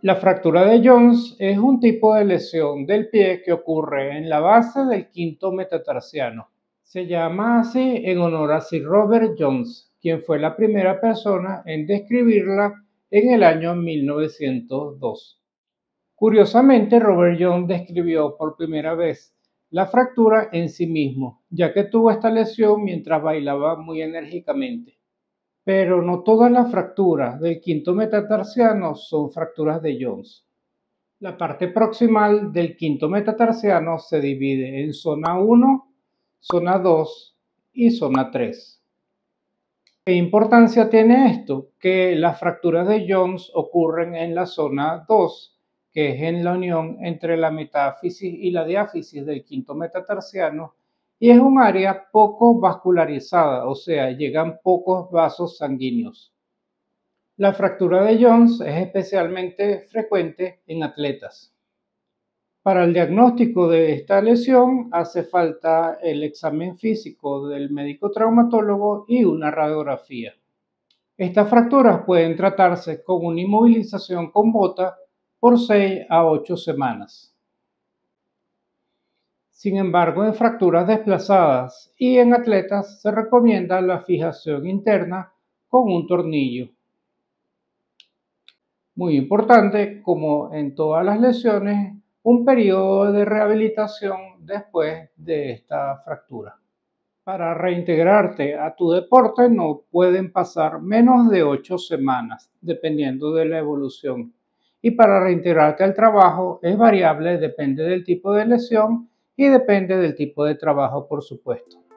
La fractura de Jones es un tipo de lesión del pie que ocurre en la base del quinto metatarsiano. Se llama así en honor a Sir Robert Jones, quien fue la primera persona en describirla en el año 1902. Curiosamente, Robert Jones describió por primera vez la fractura en sí mismo, ya que tuvo esta lesión mientras bailaba muy enérgicamente pero no todas las fracturas del quinto metatarsiano son fracturas de Jones. La parte proximal del quinto metatarsiano se divide en zona 1, zona 2 y zona 3. ¿Qué importancia tiene esto? Que las fracturas de Jones ocurren en la zona 2, que es en la unión entre la metáfisis y la diáfisis del quinto metatarsiano, y es un área poco vascularizada, o sea, llegan pocos vasos sanguíneos. La fractura de Jones es especialmente frecuente en atletas. Para el diagnóstico de esta lesión hace falta el examen físico del médico traumatólogo y una radiografía. Estas fracturas pueden tratarse con una inmovilización con bota por 6 a 8 semanas. Sin embargo, en fracturas desplazadas y en atletas se recomienda la fijación interna con un tornillo. Muy importante, como en todas las lesiones, un periodo de rehabilitación después de esta fractura. Para reintegrarte a tu deporte no pueden pasar menos de 8 semanas, dependiendo de la evolución. Y para reintegrarte al trabajo es variable, depende del tipo de lesión y depende del tipo de trabajo, por supuesto.